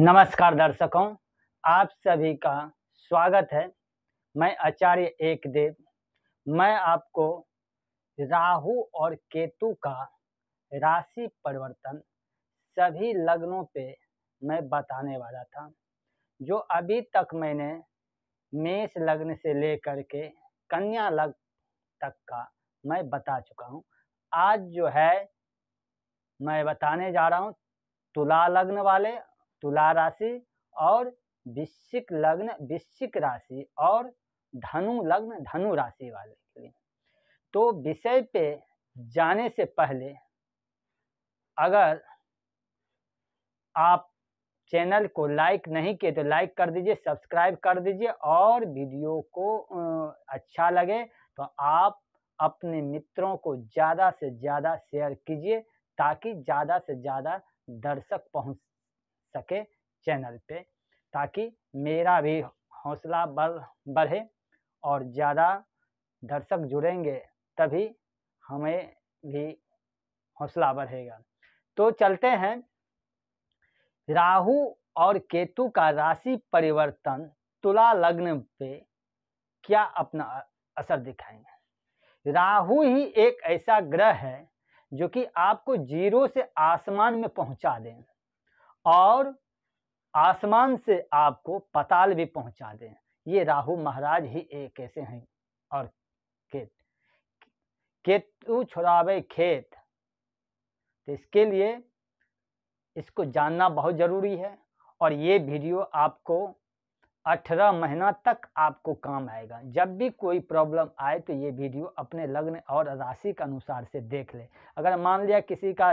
नमस्कार दर्शकों आप सभी का स्वागत है मैं आचार्य एक देव मैं आपको राहु और केतु का राशि परिवर्तन सभी लग्नों पे मैं बताने वाला था जो अभी तक मैंने मेष लग्न से लेकर के कन्या लग्न तक का मैं बता चुका हूँ आज जो है मैं बताने जा रहा हूँ तुला लग्न वाले तुला राशि और विश्विक लग्न विश्विक राशि और धनु लग्न धनु राशि वाले के लिए तो विषय पे जाने से पहले अगर आप चैनल को लाइक नहीं किए तो लाइक कर दीजिए सब्सक्राइब कर दीजिए और वीडियो को अच्छा लगे तो आप अपने मित्रों को ज़्यादा से ज़्यादा शेयर कीजिए ताकि ज़्यादा से ज़्यादा दर्शक पहुँच सके चैनल पे ताकि मेरा भी हौसला बढ़ बढ़े और ज़्यादा दर्शक जुड़ेंगे तभी हमें भी हौसला बढ़ेगा तो चलते हैं राहु और केतु का राशि परिवर्तन तुला लग्न पे क्या अपना असर दिखाएंगे राहु ही एक ऐसा ग्रह है जो कि आपको जीरो से आसमान में पहुंचा दें और आसमान से आपको पताल भी पहुंचा दें ये राहु महाराज ही एक ऐसे हैं और केत केतु छुड़ावे खेत तो इसके लिए इसको जानना बहुत ज़रूरी है और ये वीडियो आपको अठारह महीना तक आपको काम आएगा जब भी कोई प्रॉब्लम आए तो ये वीडियो अपने लग्न और राशि के अनुसार से देख ले अगर मान लिया किसी का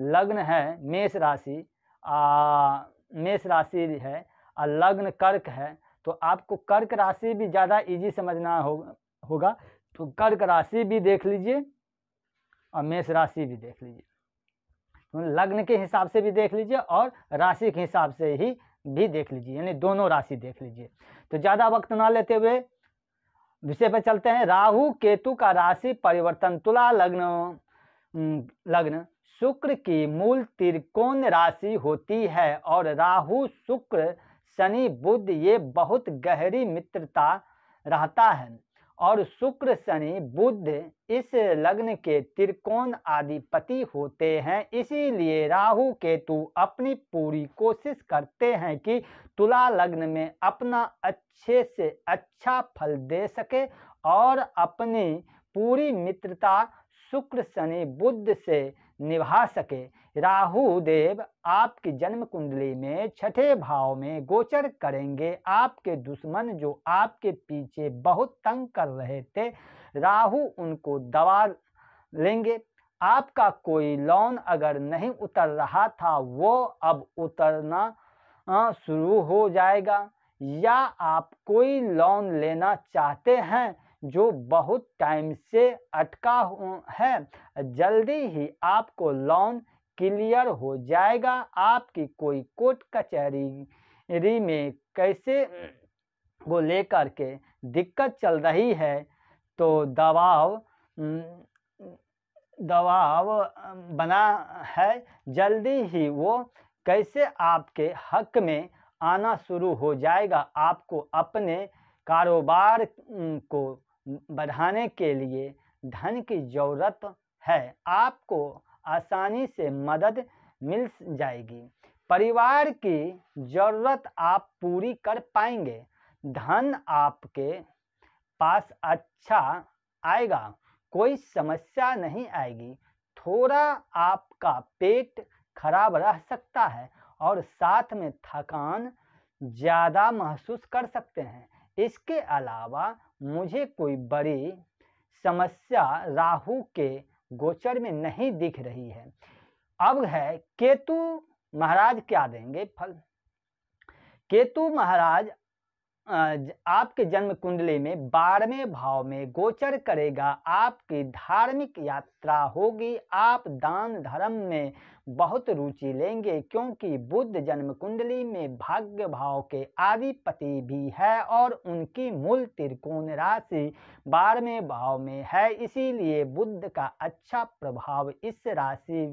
लग्न है मेष राशि मेष राशि है और लग्न कर्क है तो आपको कर्क राशि भी ज़्यादा इजी समझना हो, होगा तो कर्क राशि भी देख लीजिए और मेष राशि भी देख लीजिए तो लग्न के हिसाब से भी देख लीजिए और राशि के हिसाब से ही भी देख लीजिए यानी दोनों राशि देख लीजिए तो ज़्यादा वक्त ना लेते हुए विषय पर चलते हैं राहु केतु का राशि परिवर्तन तुला लग्न लग्न शुक्र की मूल त्रिकोण राशि होती है और राहु शुक्र शनि बुद्ध ये बहुत गहरी मित्रता रहता है और शुक्र शनि बुद्ध इस लग्न के त्रिकोण आधिपति होते हैं इसीलिए राहु केतु अपनी पूरी कोशिश करते हैं कि तुला लग्न में अपना अच्छे से अच्छा फल दे सके और अपनी पूरी मित्रता शुक्र शनि बुद्ध से निभा सके राहु देव आपकी जन्म कुंडली में छठे भाव में गोचर करेंगे आपके दुश्मन जो आपके पीछे बहुत तंग कर रहे थे राहु उनको दबा लेंगे आपका कोई लोन अगर नहीं उतर रहा था वो अब उतरना शुरू हो जाएगा या आप कोई लोन लेना चाहते हैं जो बहुत टाइम से अटका है जल्दी ही आपको लोन क्लियर हो जाएगा आपकी कोई कोर्ट कचहरी में कैसे को लेकर के दिक्कत चल रही है तो दबाव दबाव बना है जल्दी ही वो कैसे आपके हक में आना शुरू हो जाएगा आपको अपने कारोबार को बढ़ाने के लिए धन की ज़रूरत है आपको आसानी से मदद मिल जाएगी परिवार की ज़रूरत आप पूरी कर पाएंगे धन आपके पास अच्छा आएगा कोई समस्या नहीं आएगी थोड़ा आपका पेट खराब रह सकता है और साथ में थकान ज़्यादा महसूस कर सकते हैं इसके अलावा मुझे कोई बड़ी समस्या राहु के गोचर में नहीं दिख रही है अब है केतु महाराज क्या देंगे फल केतु महाराज आपके जन्म कुंडली में बारहवें भाव में गोचर करेगा आपकी धार्मिक यात्रा होगी आप दान धर्म में बहुत रुचि लेंगे क्योंकि बुद्ध जन्म कुंडली में भाग्य भाव के आधिपति भी है और उनकी मूल त्रिकोण राशि बारहवें भाव में है इसीलिए बुद्ध का अच्छा प्रभाव इस राशि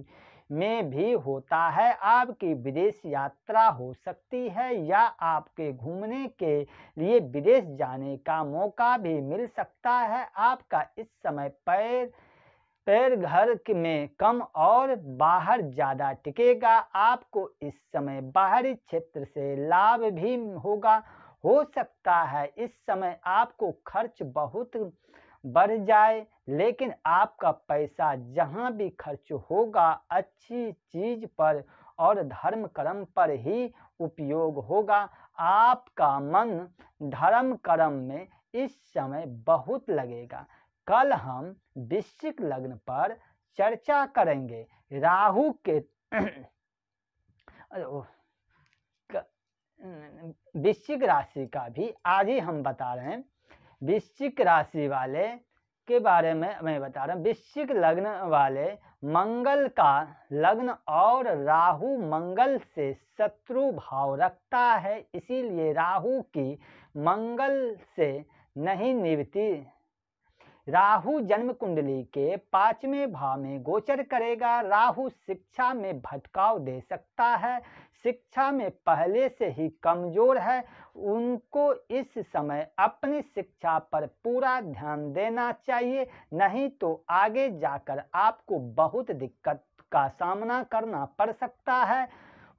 में भी होता है आपकी विदेश यात्रा हो सकती है या आपके घूमने के लिए विदेश जाने का मौका भी मिल सकता है आपका इस समय पैर पैर घर में कम और बाहर ज़्यादा टिकेगा आपको इस समय बाहरी क्षेत्र से लाभ भी होगा हो सकता है इस समय आपको खर्च बहुत बढ़ जाए लेकिन आपका पैसा जहाँ भी खर्च होगा अच्छी चीज पर और धर्म कर्म पर ही उपयोग होगा आपका मन धर्म कर्म में इस समय बहुत लगेगा कल हम विश्विक लग्न पर चर्चा करेंगे राहु के वृश्चिक राशि का भी आज ही हम बता रहे हैं वृश्चिक राशि वाले इसके बारे में मैं बता रहा हूँ वृश्चिक लग्न वाले मंगल का लग्न और राहु मंगल से शत्रु भाव रखता है इसीलिए राहु की मंगल से नहीं निवृत्ति राहु जन्म कुंडली के पांचवें भाव में गोचर करेगा राहु शिक्षा में भटकाव दे सकता है शिक्षा में पहले से ही कमजोर है उनको इस समय अपनी शिक्षा पर पूरा ध्यान देना चाहिए नहीं तो आगे जाकर आपको बहुत दिक्कत का सामना करना पड़ सकता है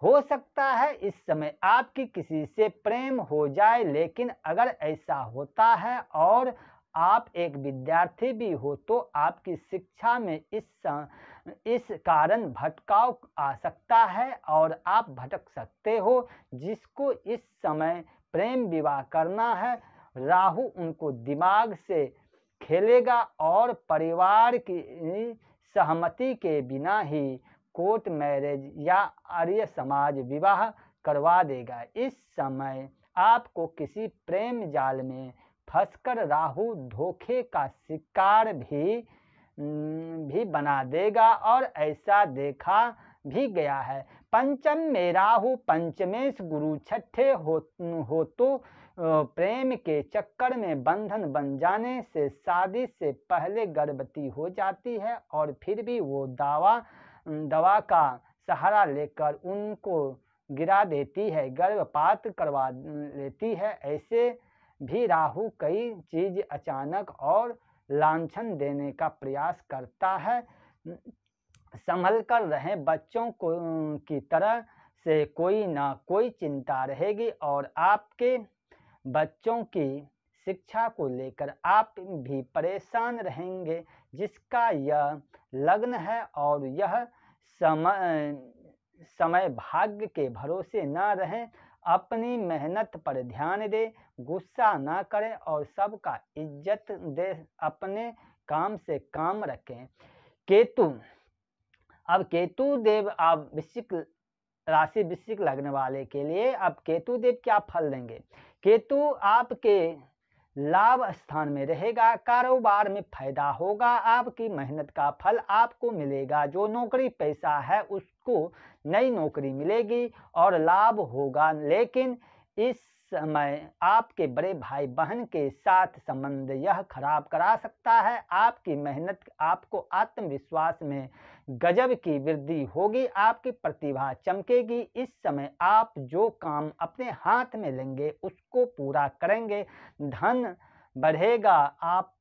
हो सकता है इस समय आपकी किसी से प्रेम हो जाए लेकिन अगर ऐसा होता है और आप एक विद्यार्थी भी हो तो आपकी शिक्षा में इस इस कारण भटकाव आ सकता है और आप भटक सकते हो जिसको इस समय प्रेम विवाह करना है राहु उनको दिमाग से खेलेगा और परिवार की सहमति के बिना ही कोर्ट मैरिज या आर्य समाज विवाह करवा देगा इस समय आपको किसी प्रेम जाल में फंसकर राहु धोखे का शिकार भी भी बना देगा और ऐसा देखा भी गया है पंचम में राहु पंचमेश गुरु छठे हो, हो तो प्रेम के चक्कर में बंधन बन जाने से शादी से पहले गर्भवती हो जाती है और फिर भी वो दावा दवा का सहारा लेकर उनको गिरा देती है गर्भपात करवा लेती है ऐसे भी राहु कई चीज अचानक और लांछन देने का प्रयास करता है संभल कर रहे बच्चों को की तरह से कोई ना कोई चिंता रहेगी और आपके बच्चों की शिक्षा को लेकर आप भी परेशान रहेंगे जिसका यह लग्न है और यह समय समय भाग्य के भरोसे ना रहें अपनी मेहनत पर ध्यान दे गुस्सा ना करें और सबका इज्जत दे अपने काम से काम रखें केतु अब केतु देव आप वृश्चिक राशि वृश्चिक लगने वाले के लिए अब केतु देव क्या फल देंगे केतु आपके लाभ स्थान में रहेगा कारोबार में फायदा होगा आपकी मेहनत का फल आपको मिलेगा जो नौकरी पैसा है उसको नई नौकरी मिलेगी और लाभ होगा लेकिन इस समय आपके बड़े भाई बहन के साथ संबंध यह खराब करा सकता है आपकी मेहनत आपको आत्मविश्वास में गजब की वृद्धि होगी आपकी प्रतिभा चमकेगी इस समय आप जो काम अपने हाथ में लेंगे उसको पूरा करेंगे धन बढ़ेगा आप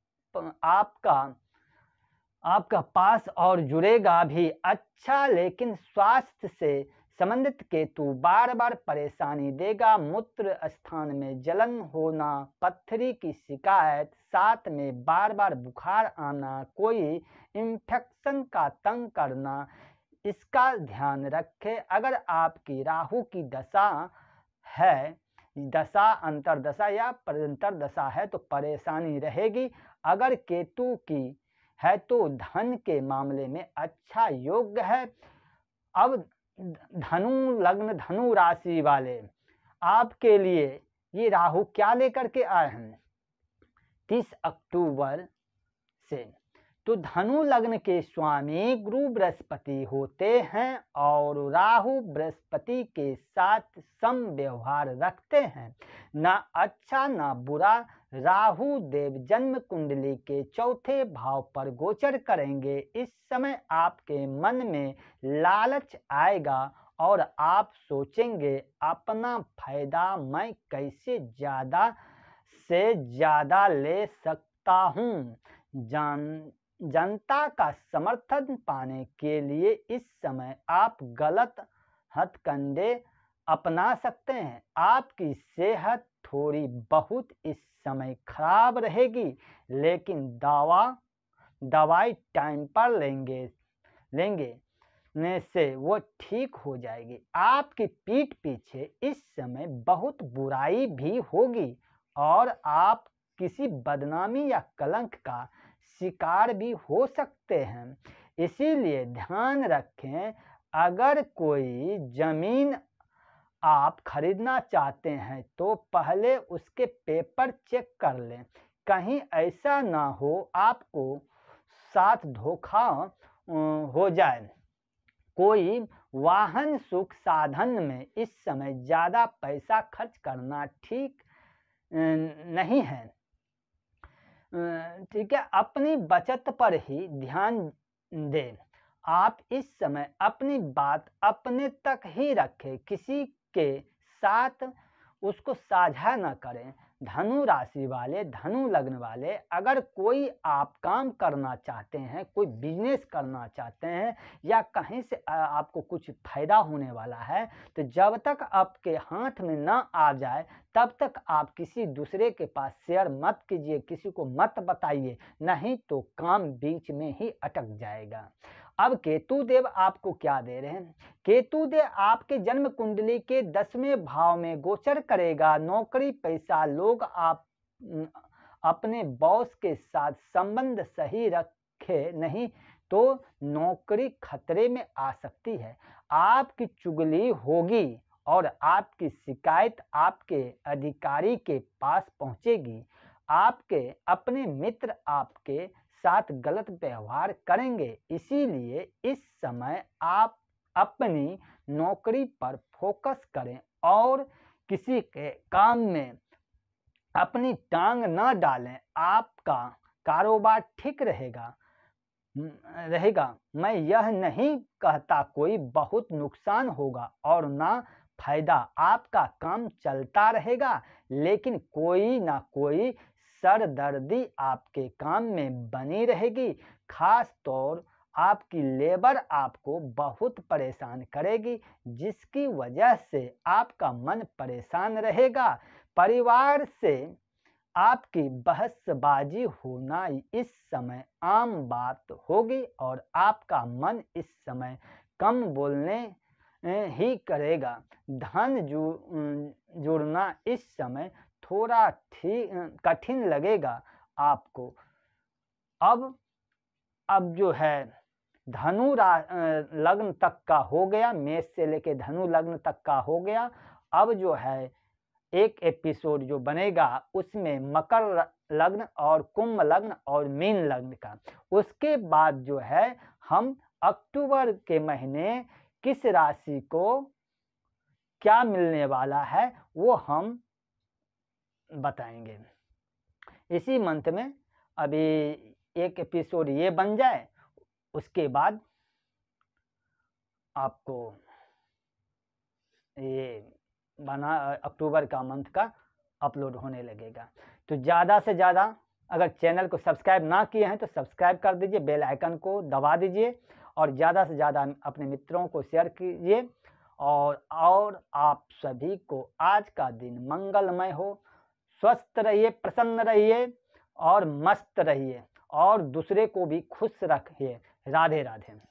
आपका आपका पास और जुड़ेगा भी अच्छा लेकिन स्वास्थ्य से संबंधित केतु बार बार परेशानी देगा मूत्र स्थान में जलन होना पत्थरी की शिकायत साथ में बार बार बुखार आना कोई इन्फेक्शन का तंग करना इसका ध्यान रखें अगर आपकी राहु की दशा है दशा अंतरदशा या अंतरदशा है तो परेशानी रहेगी अगर केतु की है तो धन के मामले में अच्छा योग्य है अब धनु लग्न धनु राशि वाले आपके लिए ये राहु क्या लेकर के आए हैं तीस अक्टूबर से तो धनु लग्न के स्वामी गुरु बृहस्पति होते हैं और राहु बृहस्पति के साथ सम व्यवहार रखते हैं ना अच्छा ना बुरा राहु देव जन्म कुंडली के चौथे भाव पर गोचर करेंगे इस समय आपके मन में लालच आएगा और आप सोचेंगे अपना फायदा मैं कैसे ज़्यादा से ज़्यादा ले सकता हूँ जान जनता का समर्थन पाने के लिए इस समय आप गलत हथकंडे अपना सकते हैं आपकी सेहत थोड़ी बहुत इस समय खराब रहेगी लेकिन दवा दवाई टाइम पर लेंगे लेंगे ने से वो ठीक हो जाएगी आपकी पीठ पीछे इस समय बहुत बुराई भी होगी और आप किसी बदनामी या कलंक का शिकार भी हो सकते हैं इसीलिए ध्यान रखें अगर कोई ज़मीन आप खरीदना चाहते हैं तो पहले उसके पेपर चेक कर लें कहीं ऐसा ना हो आपको साथ धोखा हो जाए कोई वाहन सुख साधन में इस समय ज़्यादा पैसा खर्च करना ठीक नहीं है ठीक है अपनी बचत पर ही ध्यान दें आप इस समय अपनी बात अपने तक ही रखें किसी के साथ उसको साझा न करें धनु राशि वाले धनु लग्न वाले अगर कोई आप काम करना चाहते हैं कोई बिजनेस करना चाहते हैं या कहीं से आपको कुछ फायदा होने वाला है तो जब तक आपके हाथ में ना आ जाए तब तक आप किसी दूसरे के पास शेयर मत कीजिए किसी को मत बताइए नहीं तो काम बीच में ही अटक जाएगा अब केतु देव आपको क्या दे रहे हैं केतु देव आपके जन्म कुंडली के दसवें भाव में गोचर करेगा नौकरी पैसा लोग आप अपने बॉस के साथ संबंध सही रखे नहीं तो नौकरी खतरे में आ सकती है आपकी चुगली होगी और आपकी शिकायत आपके अधिकारी के पास पहुंचेगी आपके अपने मित्र आपके साथ गलत व्यवहार करेंगे इसीलिए इस समय आप अपनी नौकरी पर फोकस करें और किसी के काम में अपनी टांग न डालें आपका कारोबार ठीक रहेगा रहेगा मैं यह नहीं कहता कोई बहुत नुकसान होगा और ना फायदा आपका काम चलता रहेगा लेकिन कोई ना कोई सरदर्दी आपके काम में बनी रहेगी खास तौर आपकी लेबर आपको बहुत परेशान करेगी जिसकी वजह से आपका मन परेशान रहेगा परिवार से आपकी बहसबाजी होना इस समय आम बात होगी और आपका मन इस समय कम बोलने ही करेगा धन जुड़ना इस समय थोड़ा ठीक कठिन लगेगा आपको अब अब जो है धनु लग्न तक का हो गया मेष से लेके धनु लग्न तक का हो गया अब जो है एक एपिसोड जो बनेगा उसमें मकर लग्न और कुंभ लग्न और मीन लग्न का उसके बाद जो है हम अक्टूबर के महीने किस राशि को क्या मिलने वाला है वो हम बताएंगे इसी मंथ में अभी एक एपिसोड ये बन जाए उसके बाद आपको ये बना अक्टूबर का मंथ का अपलोड होने लगेगा तो ज़्यादा से ज़्यादा अगर चैनल को सब्सक्राइब ना किए हैं तो सब्सक्राइब कर दीजिए बेल आइकन को दबा दीजिए और ज़्यादा से ज़्यादा अपने मित्रों को शेयर कीजिए और और आप सभी को आज का दिन मंगलमय हो स्वस्थ रहिए प्रसन्न रहिए और मस्त रहिए और दूसरे को भी खुश रखिए राधे राधे